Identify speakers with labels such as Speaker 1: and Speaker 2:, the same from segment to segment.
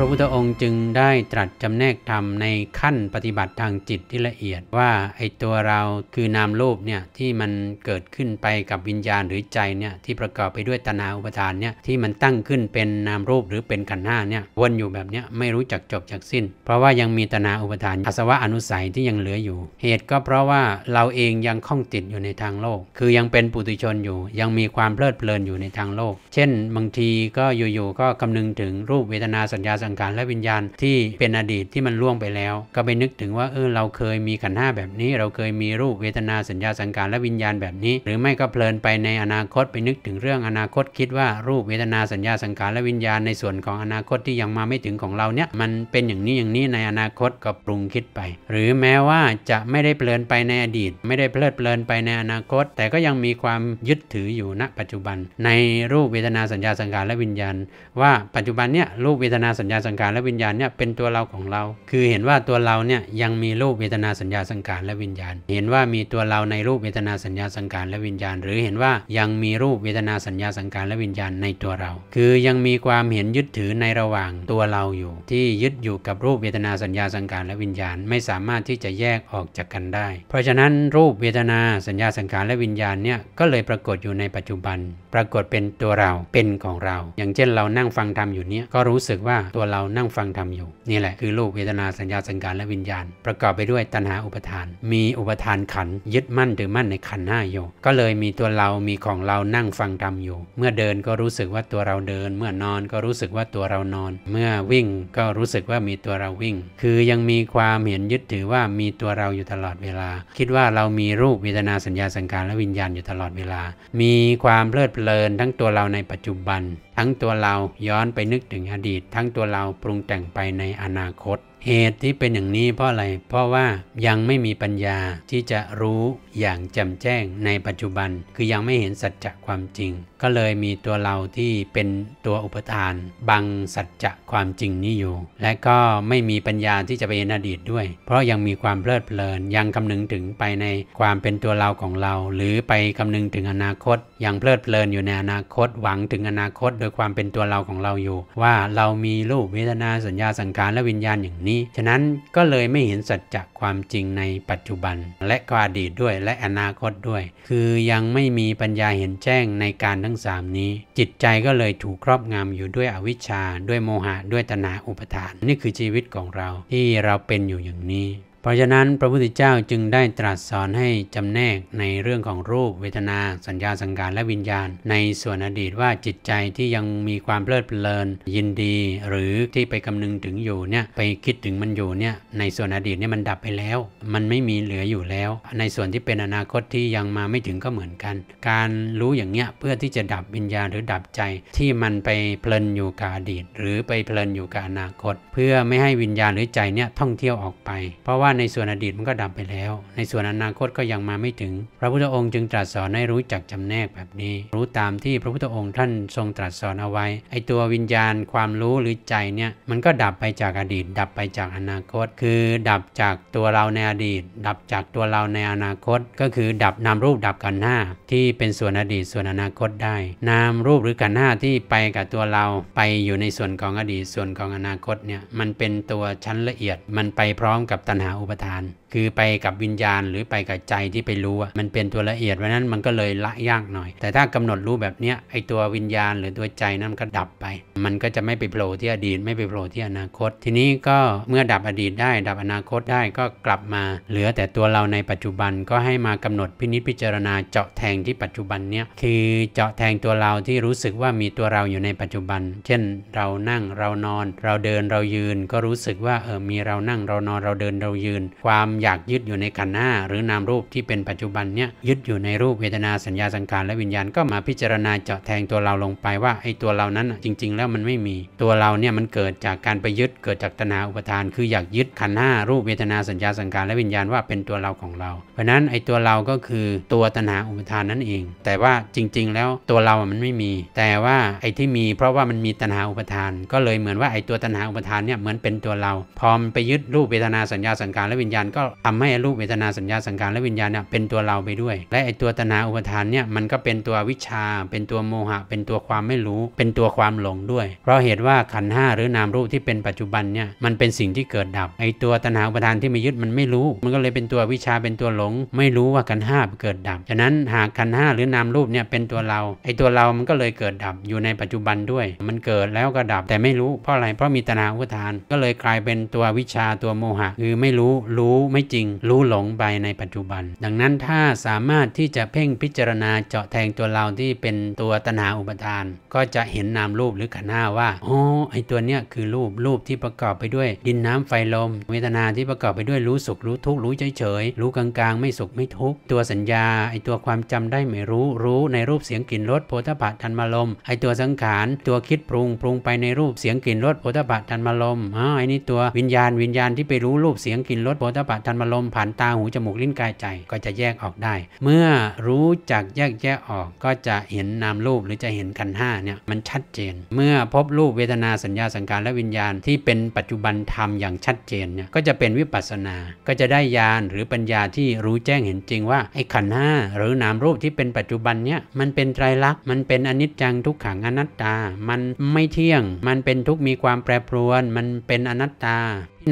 Speaker 1: พระพุทธองค์จึงได้ตรัสจำแนกธรรมในขั้นปฏิบัติทางจิตที่ละเอียดว่าไอตัวเราคือนามรูปเนี่ยที่มันเกิดขึ้นไปกับวิญญาณหรือใจเนี่ยที่ประกอบไปด้วยตนาอุปทานเนี่ยที่มันตั้งขึ้นเป็นนามรูปหรือเป็นขันธ์ห้าเนี่ยวนอยู่แบบเนี้ยไม่รู้จักจบจากสิ้น เพราะว่ายังมีตนาอุปทานอสวะอนุสัยที่ยังเหลืออยู่ เหตุก็เพราะว่าเราเองยังคล้องติดอยู่ในทางโลก คือยังเป็นปุถุชนอยู่ ยังมีความเพลิดเพลินอยู่ในทางโลก เช่นบางทีก็อยู่ๆก็คำนึงถึงรูปเวทนาสัญญาสังขารและวิญญาณ ที่เป็นอดีตที่มันล่วงไปแล้ว ก็ไปนึกถึงว่าเออเราเคยมีขันห้าแบบนี้ เราเคยมีรูปเวทนาสัญญาสังขารและวิญญาณแบบนี้ หรือไม่ก็เพลินไปในอนาคตไปนึกถึงเรื่องอนาคตคิดว่า รูปเวทนาสัญญาสังขาร และวิญญาณในส่วนของอนาคตที่ยังมาไม่ถึงของเราเนี่ยมันเป็นอย่างนี้อย่างนี้ในอนาคตก็ปรุงคิดไป หรือแม้ว่าจะไม่ได้เพลินไปในอดีต ไม่ได้เพลิดเพลินไปในอนาคต แต่ก็ยังมีความยึดถืออยู่ณปัจจุบัน ในรูปเวทนาสัญญาสังขารและวิญญาณว่าปัจจุบันเนี่ยรูปเวทนาสัญญาาสังขารและวิญญาณเนี่ยเป็นตัวเราของเรา คือเห็นว่าตัวเราเนี่ยยังมีรูปเวทนาสัญญาสังขารและวิญญาณ เห็นว่ามีตัวเราในรูปเวทนาสัญญาสังขารและวิญญาณ หรือเห็นว่ายังมีรูปเวทนาสัญญาสังขารและวิญญาณในตัวเรา คือยังมีความเห็นยึดถือในระหว่างตัวเราอยู่ที่ยึดอยู่กับรูปเวทนาสัญญาสังขารและวิญญาณ ไม่สามารถที่จะแยกออกจากกันได้ เพราะฉะนั้นรูปเวทนาสัญญาสังขารและวิญญาณเนี่ยก็เลยปรากฏอยู่ในปัจจุบัน ปรากฏเป็นตัวเราเป็นของเรา อย่างเช่นเรานั่งฟังธรรมอยู่เนี้ยก็รู้สึกว่าตัวเรานั่งฟังธรรมอยู่ นี่แหละ คือรูปเวทนาสัญญาสังการและวิญญาณประกอบไปด้วยตัณหาอุปทาน มีอุปทานขันยึดมั่นถือมั่นในขันห้าอยู่ก็เลยมีตัวเรามีของเรานั่งฟังธรรมอยู่ เมื่อเดินก็รู้สึกว่าตัวเราเดิน เมื่อนอนก็รู้สึกว่าตัวเรานอน เมื่อวิ่งก็รู้สึกว่ามีตัวเราวิ่ง คือยังมีความเห็นยึดถือว่ามีตัวเราอยู่ตลอดเวลา คิดว่าเรามีรูปเวทนาสัญญาสังการและวิญญาณ อยู่ตลอดเวลา มีความเพลิดเพลินทั้งตัวเราในปัจจุบันทั้งตัวเราย้อนไปนึกถึงอดีตทั้งตัวเราปรุงแต่งไปในอนาคตเหตุที่เป็นอย่างนี้เพราะอะไร เพราะว่ายังไม่มีปัญญาที่จะรู้อย่างแจ่มแจ้งในปัจจุบัน คือยังไม่เห็นสัจจะความจริง ก็เลยมีตัวเราที่เป็นตัวอุปทาน บังสัจจะความจริงนี้อยู่ และก็ไม่มีปัญญาที่จะไปเห็นอดีตด้วย เพราะยังมีความเพลิดเพลินยังคำนึงถึงไปในความเป็นตัวเราของเรา หรือไปคำนึงถึงอนาคต ยังเพลิดเพลินอยู่ในอนาคตหวังถึงอนาคตโดยความเป็นตัวเราของเราอยู่ ว่าเรามีรูปเวทนาสัญญาสังขารและวิญญาณอย่างนี้ี้ฉะนั้นก็เลยไม่เห็นสัจจะความจริงในปัจจุบันและก็อดีตด้วยและอนาคตด้วย คือยังไม่มีปัญญาเห็นแจ้งในการทั้งสามนี้ จิตใจก็เลยถูกครอบงำอยู่ด้วยอวิชชาด้วยโมหะด้วยตนาอุปทาน นี่คือชีวิตของเราที่เราเป็นอยู่อย่างนี้ราะฉะนั้นพระพุทธเจ้าจึงได้ตรัสสอนให้จำแนกในเรื่องของรูปเวทนาสัญญาสังการและวิญญาณ ในส่วนอดีตว่าจิตใจที่ยังมีความเพลิดเพลินยินดี หรือที่ไปกำนึงถึงอยู่เนี่ยไปคิดถึงมันอยู่เนี่ยในส่วนอดีตเนี่ยมันดับไปแล้ว มันไม่มีเหลืออยู่แล้ว ในส่วนที่เป็นอนาคตที่ยังมาไม่ถึงก็เหมือนกัน การรู้อย่างเงี้ยเพื่อที่จะดับวิญญาณหรือดับใจ ที่มันไปเพลินอยู่กับอดีต หรือไปเพลินอยู่กับอนาคต เพื่อไม่ให้วิญญาณหรือใจเนี่ยท่องเที่ยวออกไปเพราะว่าใน ส่วนอดีตมันก็ดับไปแล้ว ในส่วนอนาคตก็ยังมาไม่ถึง พระพุทธองค์จึงตรัสสอนให้ รู้จัก จำแนกแบบนี้ รู้ตามที่พระพุทธองค์ท่าน ทรงตรัสสอนเอาไว้ไอตัววิญญาณความรู้หรือใจ เนี่ยมันก็ดับไปจากอดีต ดับไปจากอนาคต คือ ดับจากตัวเราในอดีต ดับจากตัวเราในอนาคต ก็คือดับนามรูปดับกันหน้าที่เป็นส่วนอดีตส่วนอนาคตได้นามรูปหรือกันหน้าที่ไปกับตัวเราไปอยู่ในส่วนของอดีต ส่วนของอนาคตเนี่ยมันเป็นตัวชั้นละเอียดมันไปพร้อมกับตัณหาอุอุปทานคือไปกับวิญญาณหรือไปกับใจที่ไปรู้มันเป็นตัวละเอียดวันนั้นมันก็เลยละยากหน่อย แต่ถ้ากำหนดรู้แบบเนี้ยไอตัววิญญาณหรือตัวใจนั้นก็ดับไป มันก็จะไม่ไปโผล่ที่อดีต ไม่ไปโผล่ที่อนาคตทีนี้ก็เมื่อดับอดีตได้ ดับอนาคตได้ก็กลับมา เหลือแต่ตัวเราในปัจจุบันก็ให้มากำหนดพินิจพิจารณาเจาะแทงที่ปัจจุบันเนี้ยคือเจาะแทงตัวเราที่รู้สึกว่ามีตัวเราอยู่ในปัจจุบัน เช่นเรานั่งเรานอน เราเดินเรายืน ก็รู้สึกว่าเออมีเรานั่งเรานอนเราเดินเรายืน ความอยากยึดอยู่ในขันหน้าหรือนามรูปที่เป็นปัจจุบันเนี่ยยึดอยู่ในรูปเวทนาสัญญาสังขารและวิญญาณก็มาพิจารณาเจาะแทงตัวเราลงไปว่าไอ้ตัวเรานั้นจริง ๆ แล้วมันไม่มี ตัวเราเนี่ยมันเกิดจากการไปยึดเกิดจากตนาอุปทาน คืออยากยึดขันหน้ารูปเวทนาสัญญาสังขารและวิญญาณว่าเป็นตัวเราของเรา เพราะนั้นไอ้ตัวเราก็คือตัวตนาอุปทานนั่นเอง แต่ว่าจริง ๆ แล้วตัวเรามันไม่มี แต่ว่าไอ้ที่มี เพราะว่ามันมีตนาอุปทาน ก็เลยเหมือนว่าไอ้ตัวตนาอุปทานเนี่ยเหมือนเป็นตัวเราพอมไปยึดรูปเวทนาสัญญาสังขารและวิญญาณก็ทำให้รูปเวทนาสัญญาสังขารและวิญญาณเนี่ยเป็นตัวเราไปด้วย และไอตัวตนาอุปทานเนี่ยมันก็เป็นตัววิชา เป็นตัวโมหะ เป็นตัวความไม่รู้ เป็นตัวความหลงด้วย เพราะเหตุว่าขันห้าหรือนามรูปที่เป็นปัจจุบันเนี่ยมันเป็นสิ่งที่เกิดดับไอตัวตนาอุปทานที่มายึดมันไม่รู้ มันก็เลยเป็นตัววิชาเป็นตัวหลง ไม่รู้ว่าขันห้าเกิดดับฉะนั้นหากขันห้าหรือนามรูปเนี่ยเป็นตัวเราไอตัวเรามันก็เลยเกิดดับอยู่ในปัจจุบันด้วย มันเกิดแล้วก็ดับแต่ไม่รู้เพราะอะไรเพราะมีตนาอุปทานก็เลยกลายเป็นตัววิชาตัวโมหะคือไม่รู้รู้ไม่จริงรู้หลงไปในปัจจุบัน ดังนั้นถ้าสามารถที่จะเพ่งพิจารณาเจาะแทงตัวเราที่เป็นตัวตนหาอุปทาน ก็จะเห็นนามรูปหรือขัน้าว่า อ๋อ ไอตัวเนี้ยคือรูป รูปที่ประกอบไปด้วยดินน้ำไฟลม เวทนาที่ประกอบไปด้วยรู้สุขรู้ทุกข์รู้เฉยเฉยรู้กลางๆไม่สุขไม่ทุกข์ ตัวสัญญา ไอตัวความจำได้ไม่รู้รู้ในรูปเสียงกลิ่นรสโพธาภะทันมาลม ไอตัวสังขาร ตัวคิดปรุงปรุงไปในรูปเสียงกลิ่นรสโพธาภะทันมาลมอ๋อไอนี่ตัววิญญาณวิญญาณที่ไปรู้รูปเสียงกลิ่นรสโพธาภะธันรมลมผ่านตาหูจมูกลิ้นกายใจก็จะแยกออกได้ เมื่อรู้จักแยกแยะออกก็จะเห็นนามรูปหรือจะเห็นขันห้าเนี่ยมันชัดเจน เมื่อพบรูปเวทนาสัญญาสังการและวิญญาณที่เป็นปัจจุบันธรรมอย่างชัดเจนเนี่ยก็จะเป็นวิปัสสนาก็จะได้ญาณหรือปัญญาที่รู้แจ้งเห็นจริงว่าไอ้ขันห้าหรือนามรูปที่เป็นปัจจุบันเนี่ยมันเป็นไตรลักษณ์มันเป็นอนิจจังทุกขังอนัตตา มันไม่เที่ยง มันเป็นทุกมีความแปรปรวน มันเป็นอนัตตา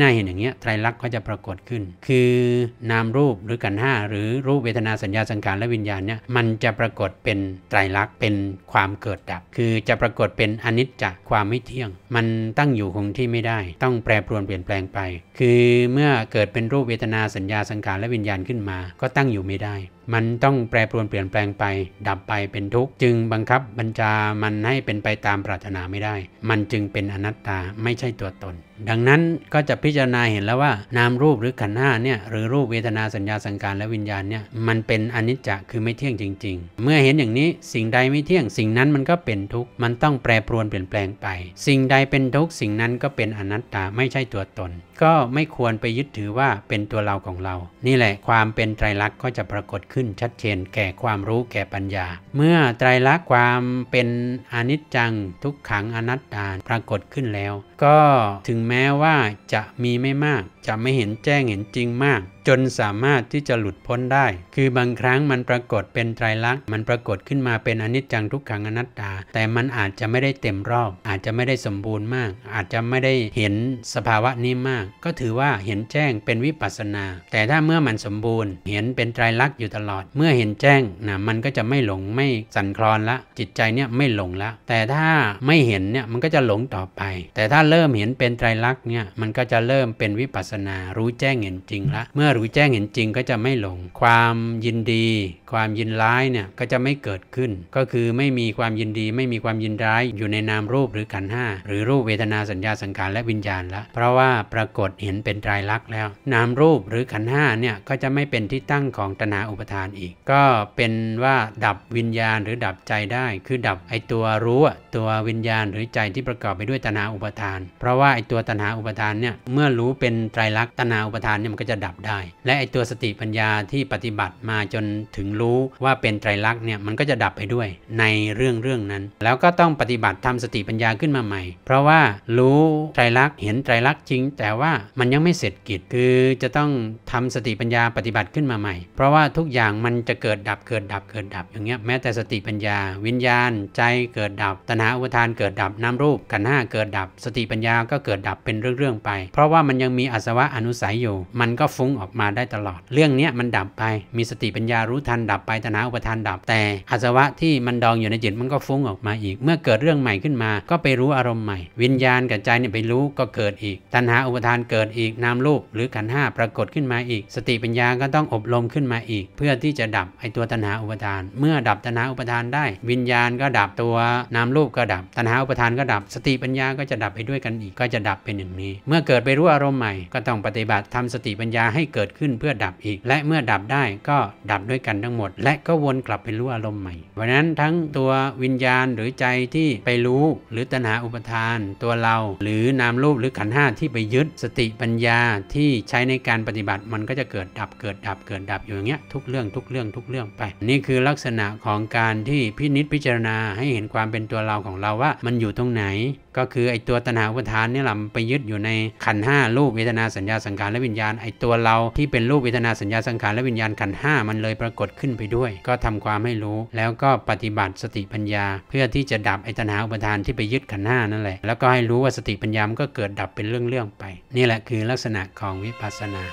Speaker 1: นายเห็นอย่างเงี้ยไตรลักษณ์ก็จะปรากฏขึ้น คือนามรูปหรือกันห้าหรือรูปเวทนาสัญญาสังขารและวิญญาณเนี่ยมันจะปรากฏเป็นไตรลักษณ์เป็นความเกิดดับ คือจะปรากฏเป็นอนิจจความไม่เที่ยง มันตั้งอยู่คงที่ไม่ได้ ต้องแปรปรวนเปลี่ยนแปลงไป คือเมื่อเกิดเป็นรูปเวทนาสัญญาสังขารและวิญญาณขึ้นมาก็ตั้งอยู่ไม่ได้มันต้องแปรปรวนเปลี่ยนแปลงไป ดับไปเป็นทุกข์จึงบังคับบัญชามันให้เป็นไปตามปรารถนาไม่ได้ มันจึงเป็นอนัตตาไม่ใช่ตัวตน ดังนั้นก็จะพิจารณาเห็นแล้วว่า นามรูปหรือขันธ์ห้าเนี่ยหรือรูปเวทนาสัญญาสังการและวิญญาณเนี่ยมันเป็นอนิจจคือไม่เที่ยงจริง ๆ เมื่อเห็นอย่างนี้สิ่งใดไม่เที่ยงสิ่งนั้นมันก็เป็นทุกข์มันต้องแปรปรวนเปลี่ยนแปลงไป สิ่งใดเป็นทุกข์สิ่งนั้นก็เป็นอนัตตาไม่ใช่ตัวตน ก็ไม่ควรไปยึดถือว่าเป็นตัวเราของเรา นี่แหละความเป็นไตรลักษณ์ก็จะปรากฏขึ้นชัดเจนแก่ความรู้แก่ปัญญา เมื่อไตรลักษณ์ความเป็นอนิจจังทุกขังอนัตตาปรากฏขึ้นแล้ว ก็ถึงแม้ว่าจะมีไม่มาก จะไม่เห็นแจ้งเห็นจริงมากจนสามารถที่จะหลุดพ้นได้ คือบางครั้งมันปรากฏเป็นไตรลักษณ์ มันปรากฏขึ้นมาเป็นอนิจจังทุกขังอนัตตา แต่มันอาจจะไม่ได้เต็มรอบ อาจจะไม่ได้สมบูรณ์มาก อาจจะไม่ได้เห็นสภาวะนี้มาก ก็ถือว่าเห็นแจ้งเป็นวิปัสสนา แต่ถ้าเมื่อมันสมบูรณ์ เห็นเป็นไตรลักษณ์อยู่ตลอด เมื่อเห็นแจ้งนะมันก็จะไม่หลงไม่สั่นคลอนละ จิตใจเนี่ยไม่หลงละ แต่ถ้าไม่เห็นเนี่ย มันก็จะหลงต่อไป แต่ถ้าเริ่มเห็นเป็นไตรลักษณ์เนี่ย มันก็จะเริ่มเป็นวิปัสนา รู้แจ้งเห็นจริงละ เมื่อรู้แจ้งเห็นจริงก็จะไม่หลงความยินดี ความยินร้ายเนี่ยก็จะไม่เกิดขึ้น ก็คือไม่มีความยินดีไม่มีความยินร้ายอยู่ในนามรูปหรือขันห้าหรือรูปเวทนาสัญญาสังขารและวิญญาณละ เพราะว่าปรากฏเห็นเป็นตรายลักษณ์แล้ว นามรูปหรือขันห้าเนี่ยก็จะไม่เป็นที่ตั้งของตนาอุปทานอีกก็เป็นว่าดับวิญญาณหรือดับใจได้คือดับไอตัวรู้ตัววิญญาณ หรือใจที่ประกอบไปด้วยตนาอุปทาน เพราะว่าไอตัวตนาอุปทานเนี่ยเมื่อรู้เป็นไตรลักษณ์ตนาอุปทานเนี่ยมันก็จะดับได้และไอตัวสติปัญญาที่ปฏิบัติมาจนถึงรู้ว่าเป็นไตรลักษณ์เนี่ยมันก็จะดับไปด้วยในเรื่องเรื่องนั้น แล้วก็ต้องปฏิบัติทำสติปัญญาขึ้นมาใหม่ เพราะว่ารู้ไตรลักษณ์เห็นไตรลักษณ์จริง แต่ว่ามันยังไม่เสร็จกิจคือจะต้องทำสติปัญญาปฏิบัติขึ้นมาใหม่ เพราะว่าทุกอย่างมันจะเกิดดับเกิดดับเกิดดับ อย่างเงี้ยแม้แต่สติปัญญาวิญญาณ ใจเกิดดับตนาอุทานเกิดดับนาำรูป กันห้าเกิดดับ สติปัญญาก็เกิดดับเป็นเรื่องๆไป เพราะว่ามันยังมีอสวะอนุสัยอยู่มันก็ฟุ้งออกมาได้ตลอด เรื่องนี้มันดับไป มีสติปัญญารู้ทันดับไปตนาอุปทานดับ แต่อาสวะที่มันดองอยู่ในจิตมันก็ฟุ้งออกมาอีก เมื่อเกิดเรื่องใหม่ขึ้นมา ก็ไปรู้อารมณ์ใหม่ วิญญาณกับใจเนี่ยไปรู้ก็เกิดอีกตัณหาอุปทานเกิดอีก นามรูปหรือขันห้าปรากฏขึ้นมาอีก สติปัญญาก็ต้องอบรมขึ้นมาอีก เพื่อที่จะดับไอตัวตัณหาอุปทาน เมื่อดับตัณหาอุปทานได้ วิญญาณก็ดับตัว นามรูปก็ดับตัณหาอุปทานก็ดับ สติปัญญาก็จะดับไปด้วยกันอีก ก็จะดับเป็นอย่างนี้เมื่อเกิดไปรู้อารมณ์ใหม่ก็ต้องปฏิบัติทำสติปัญญาให้เกิดกิดขึ้นเพื่อดับอีกและเมื่อดับได้ก็ดับด้วยกันทั้งหมด และก็วนกลับไปรู้อารมณ์ใหม่เพราะนั้นทั้งตัววิญญาณหรือใจที่ไปรู้หรือตัณหาอุปทานตัวเราหรือนามรูปหรือขันห้าที่ไปยึดสติปัญญาที่ใช้ในการปฏิบัติมันก็จะเกิดดับเกิดดับเกิดดับอยู่อย่างเงี้ยทุกเรื่องทุกเรื่องทุกเรื่องไปนี่คือลักษณะของการที่พินิษพิจารณาให้เห็นความเป็นตัวเราของเราว่ามันอยู่ตรงไหนก็คือไอตัวตนาอุปทานนี่แหละไปยึดอยู่ในขันห้ารูปเวทนาสัญญาสังขารและวิญญาณไอตัวเรา ที่เป็นรูปเวทนาสัญญาสังขารและวิญญาณขันห้ามันเลยปรากฏขึ้นไปด้วย ก็ทำความให้รู้ แล้วก็ปฏิบัติสติปัญญา เพื่อที่จะดับไอตนาอุปทานที่ไปยึดขันห้านั่นแหละแล้วก็ให้รู้ว่าสติปัญญามันก็เกิดดับเป็นเรื่องๆไปนี่แหละคือลักษณะของวิปัสสนา